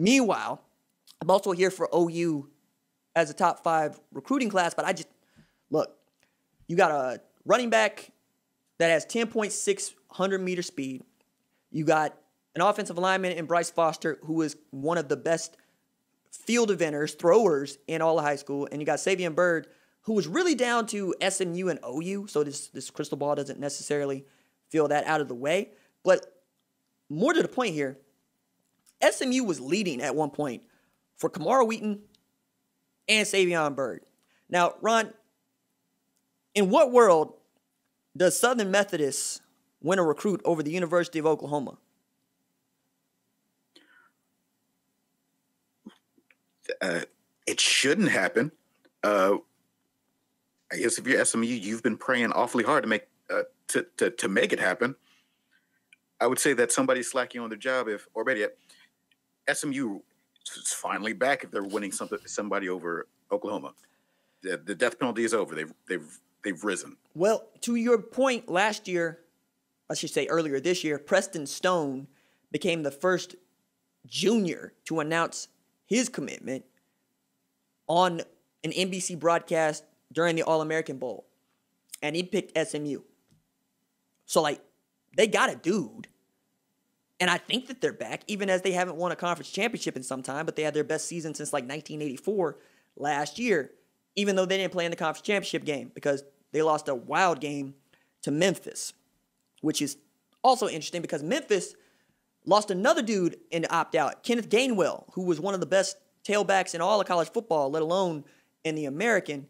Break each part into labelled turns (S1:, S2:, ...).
S1: Meanwhile, I'm also here for OU as a top five recruiting class, but I just look, you got a running back that has 10.600 meter speed. You got an offensive lineman in Bryce Foster, who is one of the best field eventers, throwers in all of high school. And you got Savion Bird, who was really down to SMU and OU. So this, this crystal ball doesn't necessarily feel that out of the way. But more to the point here, SMU was leading at one point for Kamara Wheaton and Savion Bird. Now, Ron, in what world does Southern Methodist win a recruit over the University of Oklahoma?
S2: Uh, it shouldn't happen. Uh, I guess if you're SMU, you've been praying awfully hard to make uh, to, to, to make it happen. I would say that somebody's slacking on their job if, or better yet, SMU is finally back if they're winning something, somebody over Oklahoma. The, the death penalty is over. They've they've they've risen.
S1: Well, to your point, last year, I should say earlier this year, Preston Stone became the first junior to announce his commitment on an NBC broadcast during the All American Bowl, and he picked SMU. So like, they got a dude and I think that they're back, even as they haven't won a conference championship in some time, but they had their best season since like 1984 last year, even though they didn't play in the conference championship game because they lost a wild game to Memphis, which is also interesting because Memphis lost another dude in the opt out, Kenneth Gainwell, who was one of the best tailbacks in all of college football, let alone in the American.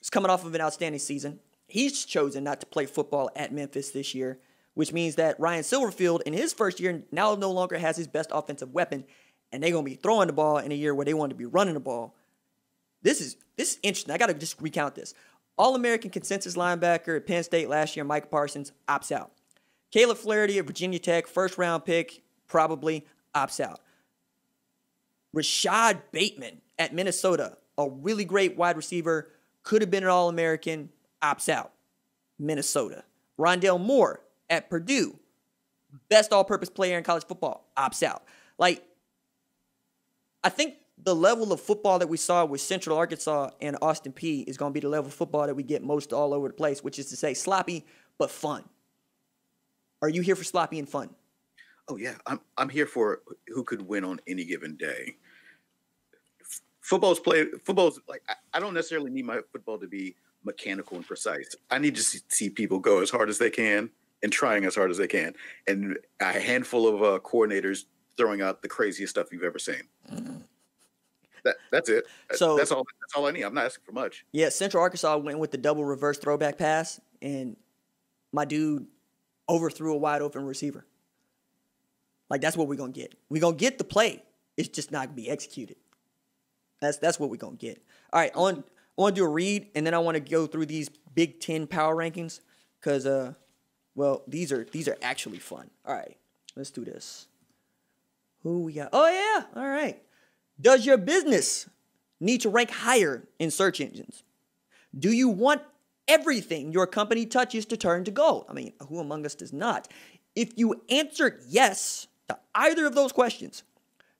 S1: Is coming off of an outstanding season. He's chosen not to play football at Memphis this year which means that Ryan Silverfield in his first year now no longer has his best offensive weapon, and they're gonna be throwing the ball in a year where they want to be running the ball. This is this is interesting. I gotta just recount this. All American consensus linebacker at Penn State last year, Mike Parsons, opts out. Caleb Flaherty at Virginia Tech, first round pick, probably opts out. Rashad Bateman at Minnesota, a really great wide receiver, could have been an All American, opts out. Minnesota. Rondell Moore at Purdue, best all purpose player in college football, opts out. Like, I think the level of football that we saw with Central Arkansas and Austin P is going to be the level of football that we get most all over the place, which is to say, sloppy but fun. Are you here for sloppy and fun?
S2: Oh yeah, I'm I'm here for who could win on any given day. F- football's play. Football's like I, I, don't necessarily need my football to be mechanical and precise. I need to see, see people go as hard as they can and trying as hard as they can, and a handful of uh, coordinators throwing out the craziest stuff you've ever seen. Mm. That, that's it. So that's all. That's all I need. I'm not asking for much.
S1: Yeah, Central Arkansas went with the double reverse throwback pass, and my dude overthrew a wide open receiver. Like that's what we're gonna get. We're gonna get the play. It's just not gonna be executed. That's that's what we're gonna get. All right, I want I want to do a read, and then I want to go through these Big Ten power rankings because uh, well, these are these are actually fun. All right, let's do this. Who we got? Oh yeah. All right. Does your business need to rank higher in search engines? Do you want everything your company touches to turn to gold? I mean, who among us does not? If you answered yes to either of those questions,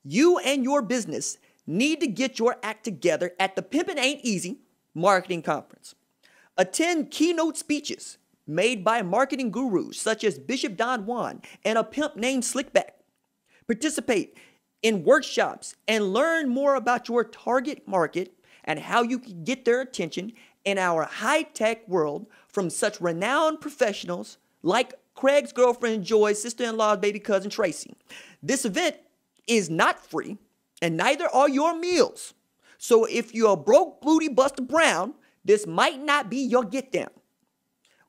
S1: you and your business need to get your act together at the Pimpin' Ain't Easy marketing conference. Attend keynote speeches made by marketing gurus such as Bishop Don Juan and a pimp named Slickback. Participate in workshops and learn more about your target market and how you can get their attention in our high tech world from such renowned professionals like Craig's girlfriend Joy, sister in law's baby cousin Tracy. This event is not free, and neither are your meals. So if you're broke, booty, Buster Brown, this might not be your get down.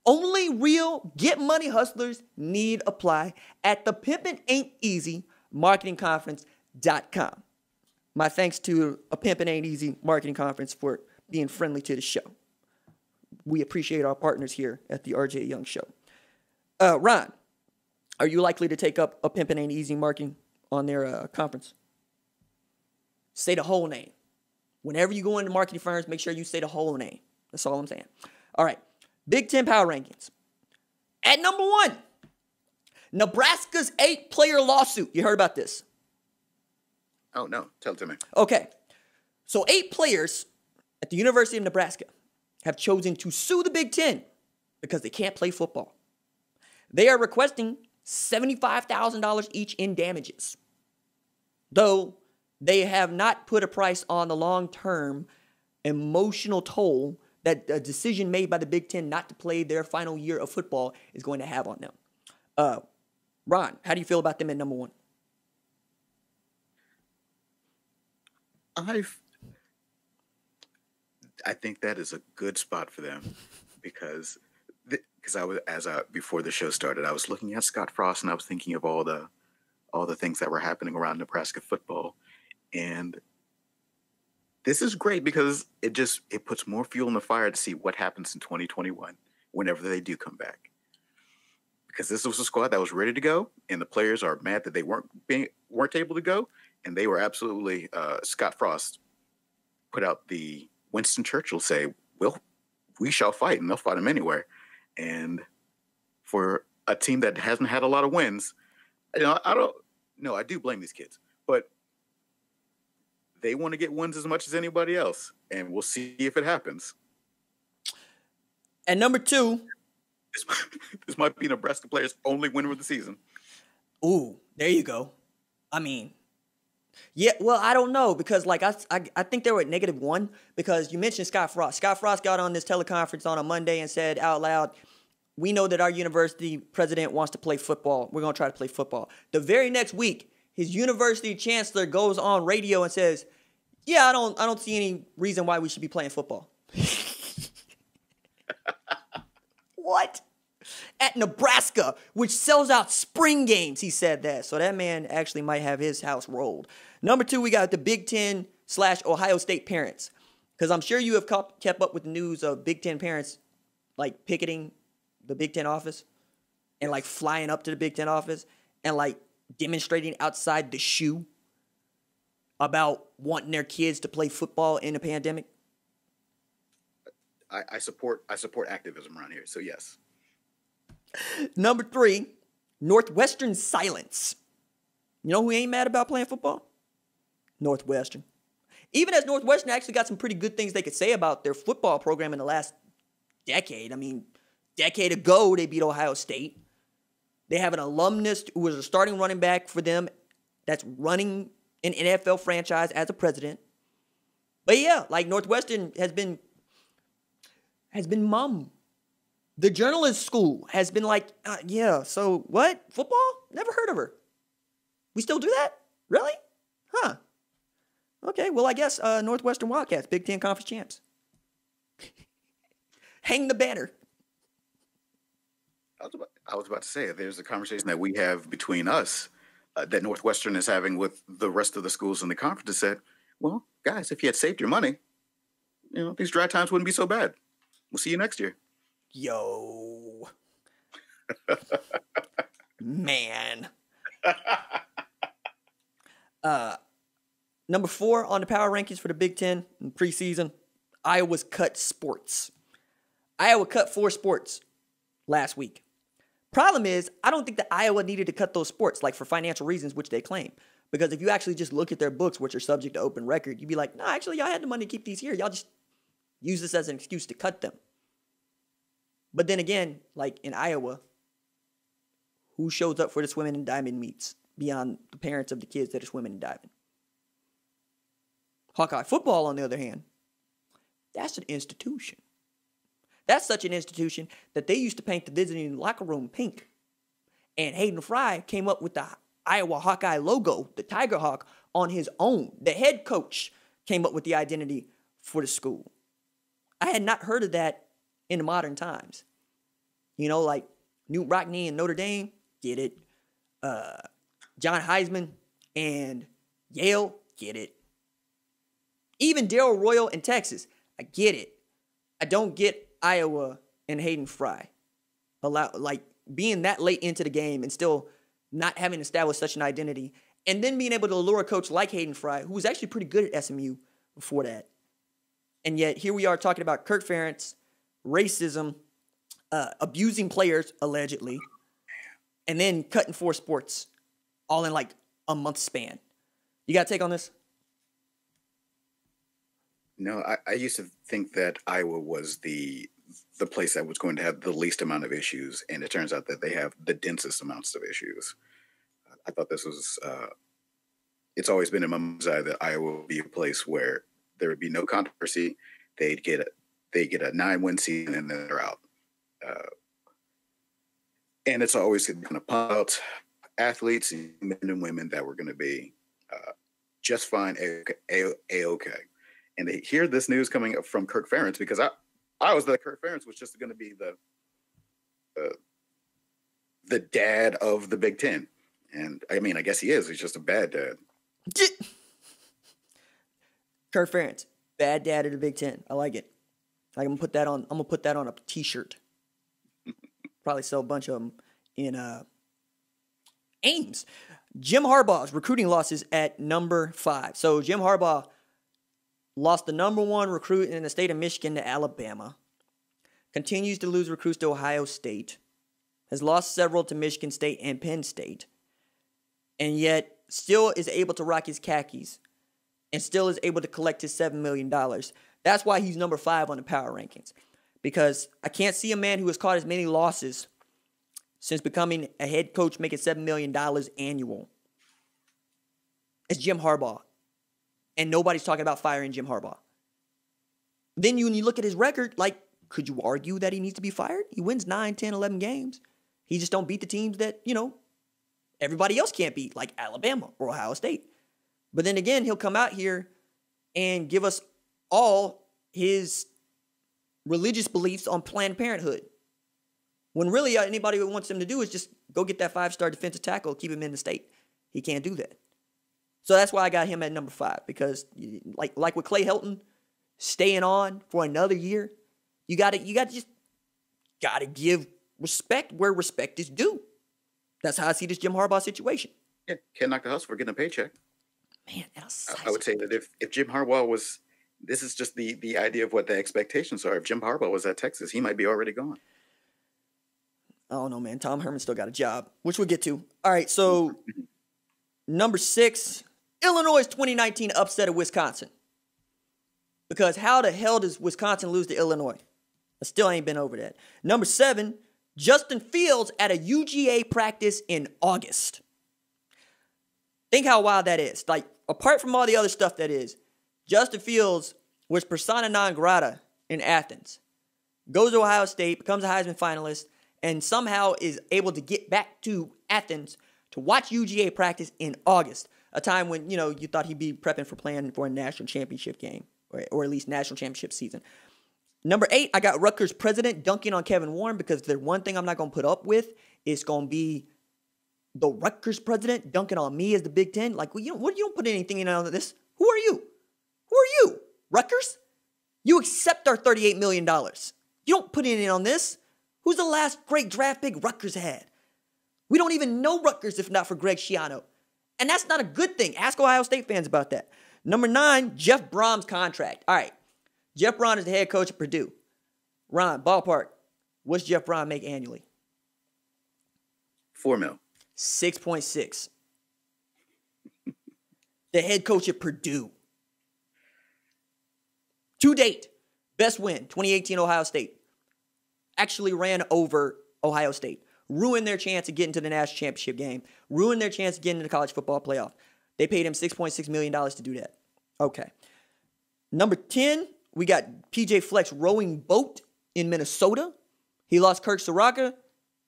S1: Only real get money hustlers need apply at the Pimpin' Ain't Easy Marketing Conference.com. My thanks to a Pimpin' Ain't Easy Marketing Conference for being friendly to the show. We appreciate our partners here at the RJ Young Show. Uh, Ron, are you likely to take up a Pimpin' Ain't Easy marketing on their uh, conference? Say the whole name. Whenever you go into marketing firms, make sure you say the whole name. That's all I'm saying. All right. Big Ten power rankings. At number one, Nebraska's eight player lawsuit. You heard about this?
S2: Oh, no. Tell it to me.
S1: Okay. So, eight players at the University of Nebraska have chosen to sue the Big Ten because they can't play football. They are requesting $75,000 each in damages, though they have not put a price on the long term emotional toll that a decision made by the Big Ten not to play their final year of football is going to have on them. Uh, Ron, how do you feel about them at number one?
S2: I I think that is a good spot for them because because I was as I before the show started, I was looking at Scott Frost and I was thinking of all the all the things that were happening around Nebraska football, and this is great because it just it puts more fuel in the fire to see what happens in 2021 whenever they do come back. Because this was a squad that was ready to go, and the players are mad that they weren't being, weren't able to go, and they were absolutely uh, Scott Frost put out the Winston Churchill say, "Well, we shall fight, and they'll fight them anywhere." And for a team that hasn't had a lot of wins, you know, I don't. No, I do blame these kids, but they want to get wins as much as anybody else, and we'll see if it happens. And number two, this, this might be Nebraska player's only winner of the season. Ooh, there you go. I mean,
S1: yeah, well, I don't know because like I, I, I think they were at negative one because you mentioned Scott Frost. Scott Frost got on this teleconference on a Monday and said out loud, "We know that our university president wants to play football. We're gonna try to play football." The very next week, his university chancellor goes on radio and says, "Yeah, I don't I don't see any reason why we should be playing football." what? At Nebraska, which sells out spring games, he said that. So that man actually might have his house rolled. Number two, we got the Big Ten slash Ohio State parents, because I'm sure you have kept up with the news of Big Ten parents like picketing the Big Ten office and like flying up to the Big Ten office and like demonstrating outside the shoe about wanting their kids to play football in a pandemic?
S2: I, I support I support activism around here, so yes.
S1: Number three, Northwestern silence. You know who ain't mad about playing football? Northwestern. Even as Northwestern actually got some pretty good things they could say about their football program in the last decade. I mean, decade ago they beat Ohio State. They have an alumnus who was a starting running back for them that's running an NFL franchise as a president. But yeah, like Northwestern has been has been mum. The journalist school has been like, uh, yeah, so what? Football? Never heard of her. We still do that? Really? Huh. Okay, well, I guess uh, Northwestern Wildcats, Big Ten Conference champs. Hang the banner.
S2: I was, about, I was about to say, there's a conversation that we have between us uh, that Northwestern is having with the rest of the schools in the conference that well, guys, if you had saved your money, you know, these dry times wouldn't be so bad. We'll see you next year.
S1: Yo. Man. uh, number four on the power rankings for the Big Ten in preseason, Iowa's cut sports. Iowa cut four sports last week. Problem is, I don't think that Iowa needed to cut those sports, like for financial reasons, which they claim. Because if you actually just look at their books, which are subject to open record, you'd be like, no, actually, y'all had the money to keep these here. Y'all just use this as an excuse to cut them. But then again, like in Iowa, who shows up for the swimming and diving meets beyond the parents of the kids that are swimming and diving? Hawkeye football, on the other hand, that's an institution. That's such an institution that they used to paint the visiting locker room pink. And Hayden Fry came up with the Iowa Hawkeye logo, the Tiger Hawk, on his own. The head coach came up with the identity for the school. I had not heard of that in the modern times. You know, like Newt Rockney and Notre Dame did it. Uh, John Heisman and Yale get it. Even Daryl Royal in Texas, I get it. I don't get Iowa and Hayden Fry. Allow, like being that late into the game and still not having established such an identity, and then being able to lure a coach like Hayden Fry, who was actually pretty good at SMU before that. And yet here we are talking about Kirk Ferentz, racism, uh, abusing players allegedly, and then cutting four sports all in like a month span. You got to take on this?
S2: No, I, I used to think that Iowa was the the place that was going to have the least amount of issues, and it turns out that they have the densest amounts of issues. I thought this was. Uh, it's always been in my mind eye that Iowa would be a place where there would be no controversy. They'd get a, they get a nine win season and then they're out. Uh, and it's always going to pump out athletes, men and women that were going to be uh, just fine, a okay and they hear this news coming from Kirk Ferentz because I, I was the Kirk Ferentz was just going to be the, uh, the dad of the Big Ten, and I mean, I guess he is. He's just a bad dad.
S1: Kirk Ferentz, bad dad of the Big Ten. I like it. I'm gonna put that on. I'm gonna put that on a T-shirt. Probably sell a bunch of them in uh, Ames. Jim Harbaugh's recruiting losses at number five. So Jim Harbaugh Lost the number one recruit in the state of Michigan to Alabama. Continues to lose recruits to Ohio State. Has lost several to Michigan State and Penn State. And yet still is able to rock his khakis and still is able to collect his $7 million. That's why he's number five on the power rankings. Because I can't see a man who has caught as many losses since becoming a head coach making $7 million annual as Jim Harbaugh and nobody's talking about firing Jim Harbaugh. Then you, when you look at his record, like, could you argue that he needs to be fired? He wins 9, 10, 11 games. He just don't beat the teams that, you know, everybody else can't beat, like Alabama or Ohio State. But then again, he'll come out here and give us all his religious beliefs on Planned Parenthood. When really uh, anybody wants him to do is just go get that five star defensive tackle, keep him in the state. He can't do that. So that's why I got him at number five because, like, like with Clay Helton staying on for another year, you got to you got to just got to give respect where respect is due. That's how I see this Jim Harbaugh situation.
S2: Yeah, can't knock the hustle for getting a paycheck. Man, I, I would say that if if Jim Harbaugh was, this is just the the idea of what the expectations are. If Jim Harbaugh was at Texas, he might be already gone.
S1: I don't know, man. Tom Herman still got a job, which we'll get to. All right, so number six, Illinois 2019 upset of Wisconsin. Because how the hell does Wisconsin lose to Illinois? I still ain't been over that. Number seven, Justin Fields at a UGA practice in August. Think how wild that is. Like, apart from all the other stuff that is, Justin Fields was persona non grata in Athens, goes to Ohio State, becomes a Heisman finalist, and somehow is able to get back to Athens to watch UGA practice in August a time when you know you thought he'd be prepping for playing for a national championship game or, or at least national championship season. Number eight, I got Rutgers president dunking on Kevin Warren because the one thing I'm not going to put up with is going to be the Rutgers president dunking on me as the Big Ten. Like, well, you don't, what, you don't put anything in on this. Who are you? Who are you? Rutgers? You accept our $38 million. You don't put anything on this. Who's the last great draft pick Rutgers had? We don't even know Rutgers if not for Greg Schiano. And that's not a good thing. Ask Ohio State fans about that. Number nine, Jeff Brom's contract. All right. Jeff Brom is the head coach at Purdue. Ron, ballpark, what's Jeff Brom make annually? Four mil. 6.6. the head coach at Purdue. To date, best win, 2018 Ohio State. Actually ran over Ohio State ruined their chance of getting to the national championship game, ruined their chance of getting to the college football playoff. They paid him $6.6 million to do that. Okay. Number 10, we got PJ Flex rowing boat in Minnesota. He lost Kirk Soraka.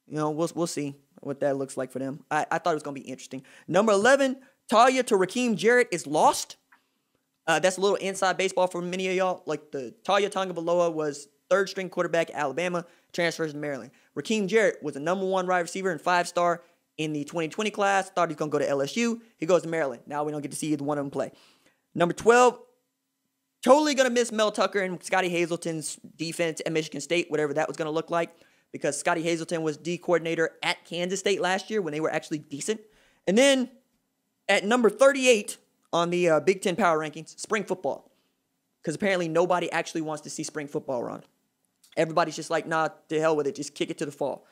S1: You know, we'll, we'll see what that looks like for them. I, I thought it was going to be interesting. Number 11, Talia to Raheem Jarrett is lost. Uh, that's a little inside baseball for many of y'all. Like the Talia Tonga Valoa was third string quarterback Alabama, transfers to Maryland. Raheem Jarrett was a number one wide receiver and five star in the 2020 class. Thought he's going to go to LSU. He goes to Maryland. Now we don't get to see either one of them play. Number 12, totally going to miss Mel Tucker and Scotty Hazelton's defense at Michigan State, whatever that was going to look like, because Scotty Hazelton was D coordinator at Kansas State last year when they were actually decent. And then at number 38 on the uh, Big Ten power rankings, spring football, because apparently nobody actually wants to see spring football, run everybody's just like, nah, to hell with it. Just kick it to the fall.